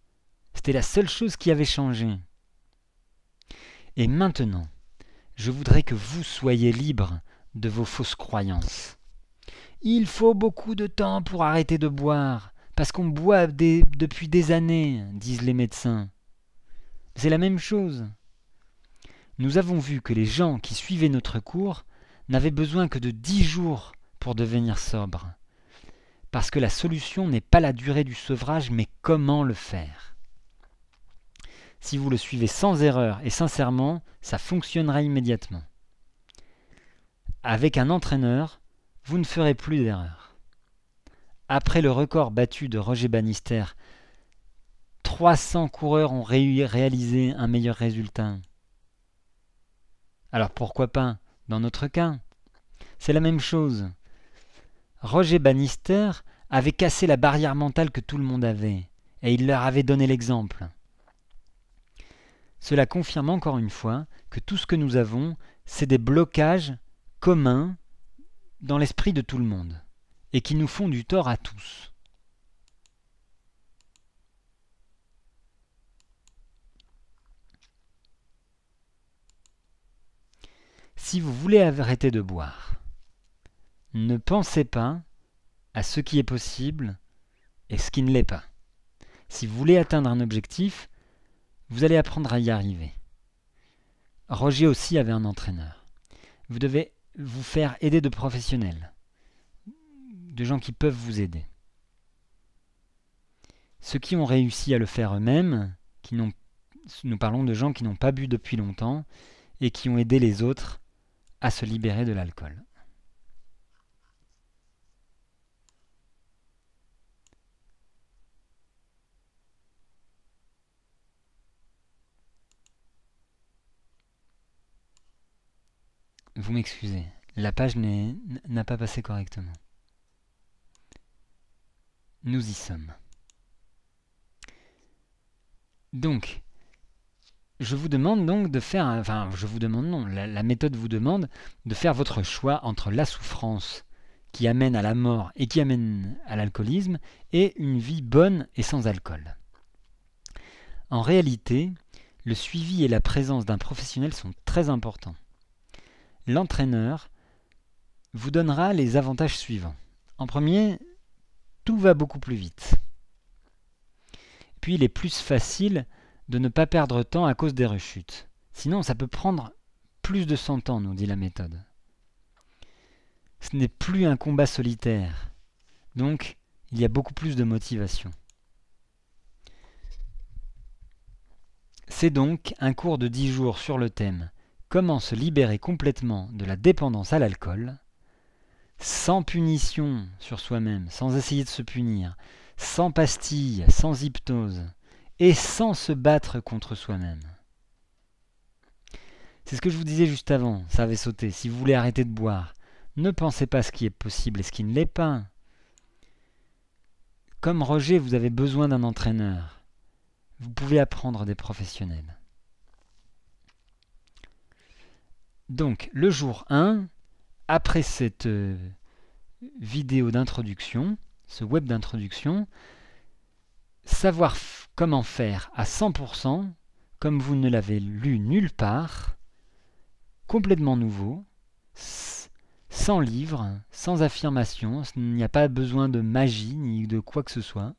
C'était la seule chose qui avait changé. Et maintenant, je voudrais que vous soyez libres de vos fausses croyances. Il faut beaucoup de temps pour arrêter de boire, parce qu'on boit depuis des années, disent les médecins. C'est la même chose. Nous avons vu que les gens qui suivaient notre cours n'avaient besoin que de dix jours pour devenir sobres. Parce que la solution n'est pas la durée du sevrage, mais comment le faire. Si vous le suivez sans erreur et sincèrement, ça fonctionnera immédiatement. Avec un entraîneur, vous ne ferez plus d'erreur. Après le record battu de Roger Bannister 300 coureurs ont réalisé un meilleur résultat. Alors pourquoi pas dans notre cas C'est la même chose. Roger Bannister avait cassé la barrière mentale que tout le monde avait, et il leur avait donné l'exemple. Cela confirme encore une fois que tout ce que nous avons, c'est des blocages communs dans l'esprit de tout le monde, et qui nous font du tort à tous. Si vous voulez arrêter de boire, ne pensez pas à ce qui est possible et ce qui ne l'est pas. Si vous voulez atteindre un objectif, vous allez apprendre à y arriver. Roger aussi avait un entraîneur. Vous devez vous faire aider de professionnels, de gens qui peuvent vous aider. Ceux qui ont réussi à le faire eux-mêmes, qui nous parlons de gens qui n'ont pas bu depuis longtemps et qui ont aidé les autres à se libérer de l'alcool. Vous m'excusez, la page n'a pas passé correctement. Nous y sommes. Donc, je vous demande donc de faire, enfin je vous demande non, la, la, méthode vous demande de faire votre choix entre la souffrance qui amène à la mort et qui amène à l'alcoolisme et une vie bonne et sans alcool. En réalité, le suivi et la présence d'un professionnel sont très importants. L'entraîneur vous donnera les avantages suivants. En premier, tout va beaucoup plus vite. Puis il est plus facile de ne pas perdre temps à cause des rechutes. Sinon, ça peut prendre plus de 100 ans, nous dit la méthode. Ce n'est plus un combat solitaire. Donc, il y a beaucoup plus de motivation. C'est donc un cours de 10 jours sur le thème Comment se libérer complètement de la dépendance à l'alcool, sans punition sur soi-même, sans essayer de se punir, sans pastilles, sans hypnose, et sans se battre contre soi-même. C'est ce que je vous disais juste avant, ça avait sauté. Si vous voulez arrêter de boire, ne pensez pas ce qui est possible et ce qui ne l'est pas. Comme Roger, vous avez besoin d'un entraîneur. Vous pouvez apprendre des professionnels. Donc, le jour 1, après cette euh, vidéo d'introduction, ce web d'introduction, savoir faire comment faire à 100%, comme vous ne l'avez lu nulle part, complètement nouveau, sans livre, sans affirmation, il n'y a pas besoin de magie ni de quoi que ce soit.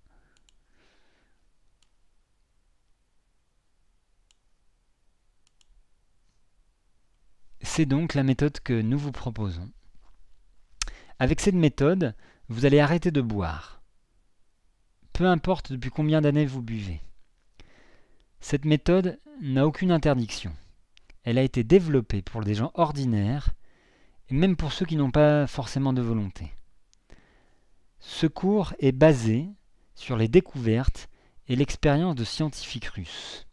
C'est donc la méthode que nous vous proposons. Avec cette méthode, vous allez arrêter de boire peu importe depuis combien d'années vous buvez. Cette méthode n'a aucune interdiction. Elle a été développée pour des gens ordinaires et même pour ceux qui n'ont pas forcément de volonté. Ce cours est basé sur les découvertes et l'expérience de scientifiques russes.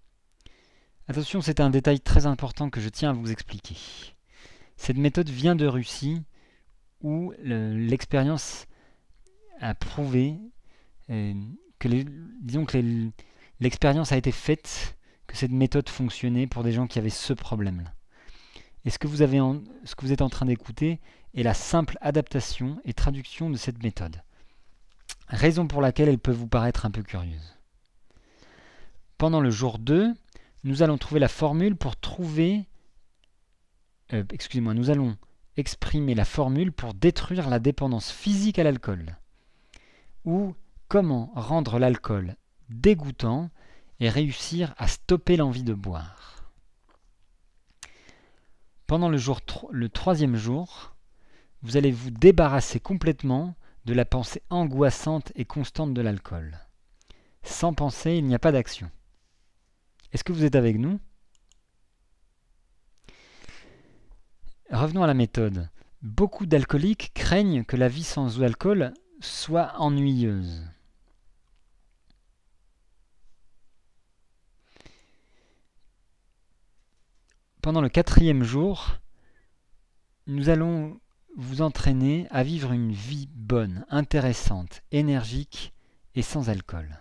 Attention, c'est un détail très important que je tiens à vous expliquer. Cette méthode vient de Russie où l'expérience a prouvé que disons que l'expérience a été faite, que cette méthode fonctionnait pour des gens qui avaient ce problème-là. Et ce que vous, êtes en train d'écouter est la simple adaptation et traduction de cette méthode. Raison pour laquelle elle peut vous paraître un peu curieuse. Pendant le jour 2, nous allons trouver la formule pour trouver... Euh, excusez-moi, nous allons exprimer la formule pour détruire la dépendance physique à l'alcool. Ou comment rendre l'alcool dégoûtant et réussir à stopper l'envie de boire. Pendant le, troisième jour, vous allez vous débarrasser complètement de la pensée angoissante et constante de l'alcool. Sans pensée, il n'y a pas d'action. Est-ce que vous êtes avec nous Revenons à la méthode. Beaucoup d'alcooliques craignent que la vie sans alcool soit ennuyeuse. pendant le quatrième jour, nous allons vous entraîner à vivre une vie bonne, intéressante, énergique et sans alcool.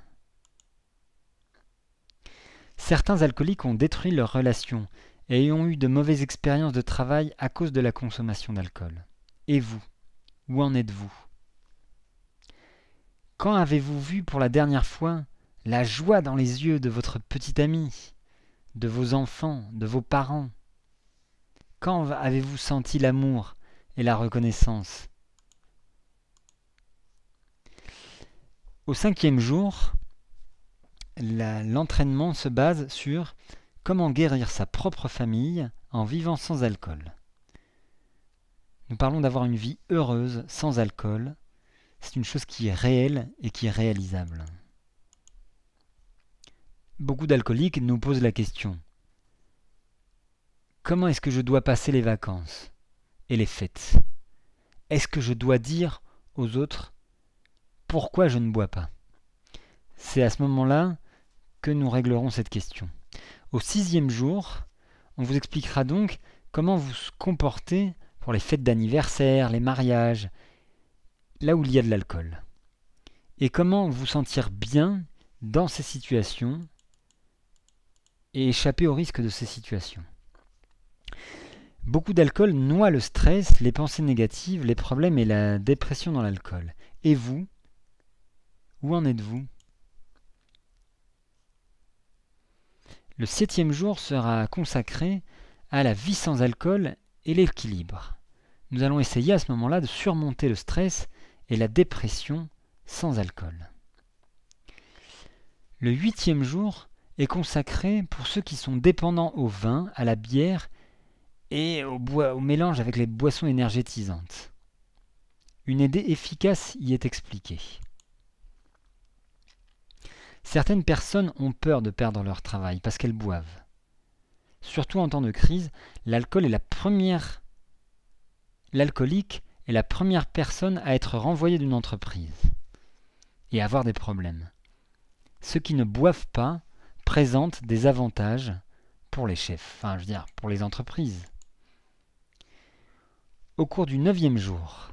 Certains alcooliques ont détruit leurs relations et ont eu de mauvaises expériences de travail à cause de la consommation d'alcool. Et vous Où en êtes-vous Quand avez-vous vu pour la dernière fois la joie dans les yeux de votre petit ami de vos enfants, de vos parents Quand avez-vous senti l'amour et la reconnaissance Au cinquième jour, l'entraînement se base sur comment guérir sa propre famille en vivant sans alcool. Nous parlons d'avoir une vie heureuse sans alcool. C'est une chose qui est réelle et qui est réalisable. Beaucoup d'alcooliques nous posent la question. Comment est-ce que je dois passer les vacances et les fêtes Est-ce que je dois dire aux autres pourquoi je ne bois pas C'est à ce moment-là que nous réglerons cette question. Au sixième jour, on vous expliquera donc comment vous comporter pour les fêtes d'anniversaire, les mariages, là où il y a de l'alcool. Et comment vous sentir bien dans ces situations et échapper au risque de ces situations. Beaucoup d'alcool noie le stress, les pensées négatives, les problèmes et la dépression dans l'alcool. Et vous Où en êtes-vous Le septième jour sera consacré à la vie sans alcool et l'équilibre. Nous allons essayer à ce moment-là de surmonter le stress et la dépression sans alcool. Le huitième jour est consacré pour ceux qui sont dépendants au vin, à la bière et au, bois, au mélange avec les boissons énergétisantes. Une idée efficace y est expliquée. Certaines personnes ont peur de perdre leur travail parce qu'elles boivent. Surtout en temps de crise, l'alcool est la première l'alcoolique est la première personne à être renvoyée d'une entreprise et à avoir des problèmes. Ceux qui ne boivent pas présente des avantages pour les chefs, enfin je veux dire pour les entreprises. Au cours du neuvième jour,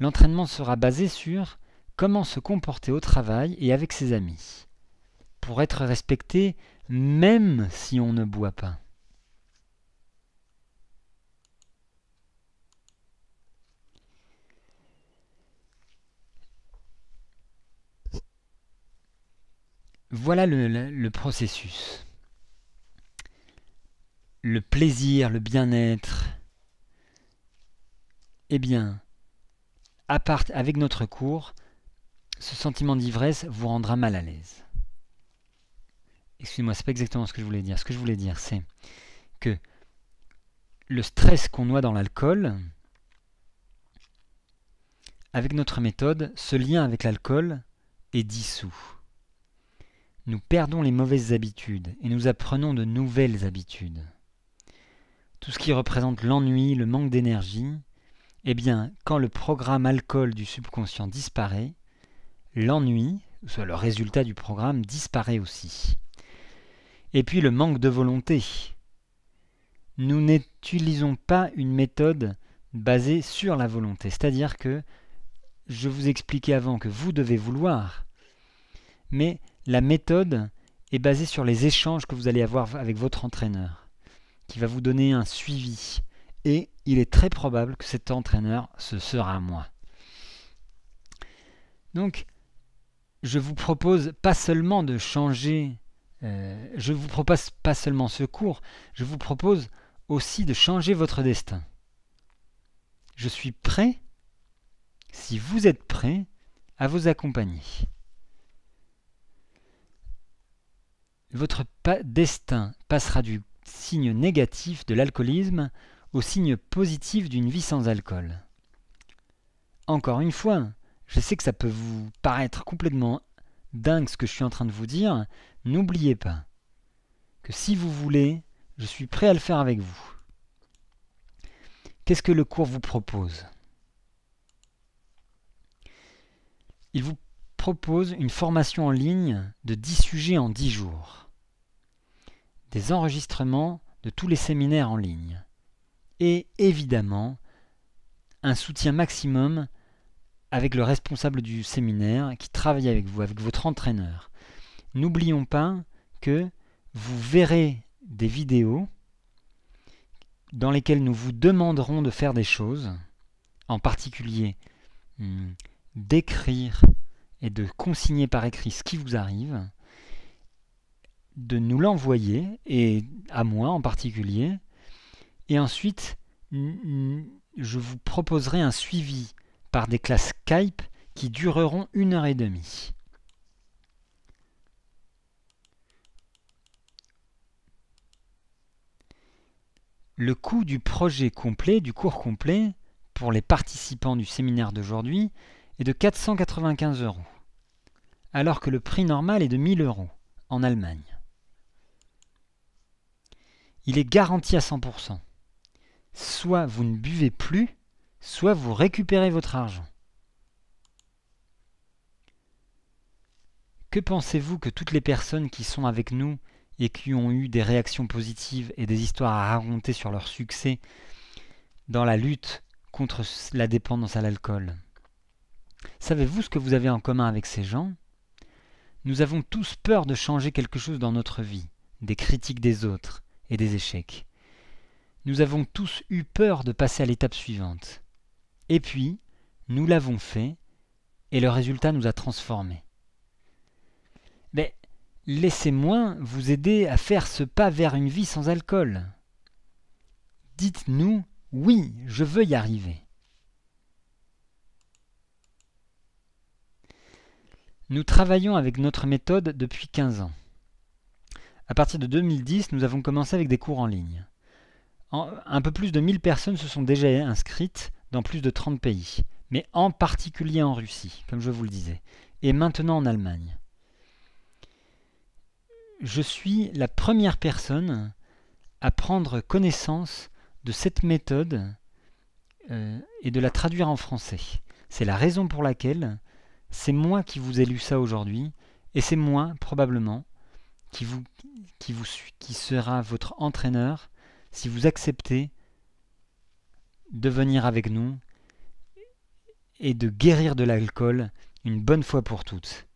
l'entraînement sera basé sur comment se comporter au travail et avec ses amis, pour être respecté même si on ne boit pas. Voilà le, processus. Le plaisir, le bien-être. Eh bien, à part, avec notre cours, ce sentiment d'ivresse vous rendra mal à l'aise. Excusez-moi, c'est pas exactement ce que je voulais dire. Ce que je voulais dire, c'est que le stress qu'on noie dans l'alcool, avec notre méthode, ce lien avec l'alcool est dissous. Nous perdons les mauvaises habitudes et nous apprenons de nouvelles habitudes. Tout ce qui représente l'ennui, le manque d'énergie, eh bien, quand le programme alcool du subconscient disparaît, l'ennui, soit le résultat du programme, disparaît aussi. Et puis le manque de volonté. Nous n'utilisons pas une méthode basée sur la volonté, c'est-à-dire que je vous expliquais avant que vous devez vouloir, mais la méthode est basée sur les échanges que vous allez avoir avec votre entraîneur, qui va vous donner un suivi. Et il est très probable que cet entraîneur, ce sera moi. Donc, je vous propose pas seulement de changer, euh, je vous propose pas seulement ce cours, je vous propose aussi de changer votre destin. Je suis prêt, si vous êtes prêt, à vous accompagner. votre destin passera du signe négatif de l'alcoolisme au signe positif d'une vie sans alcool. Encore une fois, je sais que ça peut vous paraître complètement dingue ce que je suis en train de vous dire, n'oubliez pas que si vous voulez, je suis prêt à le faire avec vous. Qu'est-ce que le cours vous propose Il vous propose une formation en ligne de 10 sujets en 10 jours des enregistrements de tous les séminaires en ligne. Et évidemment, un soutien maximum avec le responsable du séminaire qui travaille avec vous, avec votre entraîneur. N'oublions pas que vous verrez des vidéos dans lesquelles nous vous demanderons de faire des choses, en particulier hmm, d'écrire et de consigner par écrit ce qui vous arrive, de nous l'envoyer, et à moi en particulier. Et ensuite, je vous proposerai un suivi par des classes Skype qui dureront une heure et demie. Le coût du projet complet, du cours complet, pour les participants du séminaire d'aujourd'hui, est de 495 euros, alors que le prix normal est de 1000 euros en Allemagne il est garanti à 100%. Soit vous ne buvez plus, soit vous récupérez votre argent. Que pensez-vous que toutes les personnes qui sont avec nous et qui ont eu des réactions positives et des histoires à raconter sur leur succès dans la lutte contre la dépendance à l'alcool. Savez-vous ce que vous avez en commun avec ces gens Nous avons tous peur de changer quelque chose dans notre vie, des critiques des autres, et des échecs. Nous avons tous eu peur de passer à l'étape suivante. Et puis, nous l'avons fait, et le résultat nous a transformés. Mais laissez-moi vous aider à faire ce pas vers une vie sans alcool. Dites-nous, oui, je veux y arriver. Nous travaillons avec notre méthode depuis 15 ans. À partir de 2010, nous avons commencé avec des cours en ligne. un peu plus de 1000 personnes se sont déjà inscrites dans plus de 30 pays, mais en particulier en Russie, comme je vous le disais, et maintenant en Allemagne. Je suis la première personne à prendre connaissance de cette méthode euh, et de la traduire en français. C'est la raison pour laquelle c'est moi qui vous ai lu ça aujourd'hui, et c'est moi, probablement, qui, vous, qui, vous, qui sera votre entraîneur si vous acceptez de venir avec nous et de guérir de l'alcool une bonne fois pour toutes.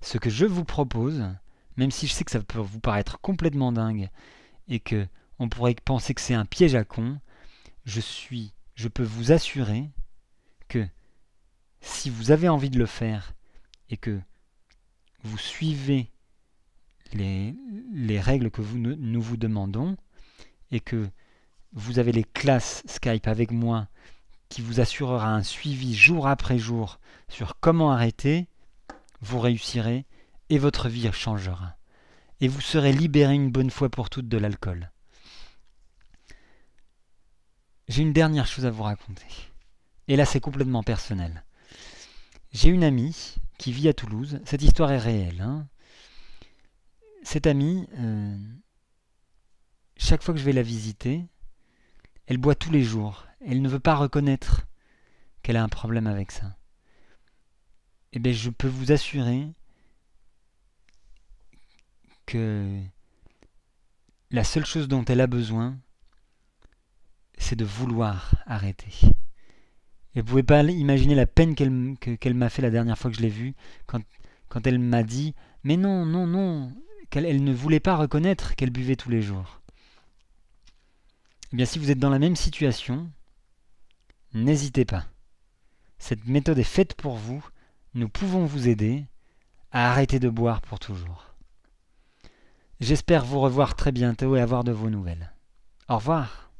Ce que je vous propose, même si je sais que ça peut vous paraître complètement dingue et que on pourrait penser que c'est un piège à con, je suis, je peux vous assurer que si vous avez envie de le faire et que vous suivez les, règles que nous vous demandons et que vous avez les classes Skype avec moi qui vous assurera un suivi jour après jour sur comment arrêter, vous réussirez et votre vie changera. Et vous serez libéré une bonne fois pour toutes de l'alcool. J'ai une dernière chose à vous raconter. Et là, c'est complètement personnel. J'ai une amie qui vit à Toulouse. Cette histoire est réelle. Hein cette amie, euh, chaque fois que je vais la visiter, elle boit tous les jours. Elle ne veut pas reconnaître qu'elle a un problème avec ça. Eh bien, je peux vous assurer que la seule chose dont elle a besoin, c'est de vouloir arrêter. Et vous pouvez pas imaginer la peine qu'elle m'a fait la dernière fois que je l'ai vue, quand elle m'a dit Mais non, non, non, qu'elle ne voulait pas reconnaître qu'elle buvait tous les jours. Eh bien, si vous êtes dans la même situation, n'hésitez pas. Cette méthode est faite pour vous. Nous pouvons vous aider à arrêter de boire pour toujours. J'espère vous revoir très bientôt et avoir de vos nouvelles. Au revoir.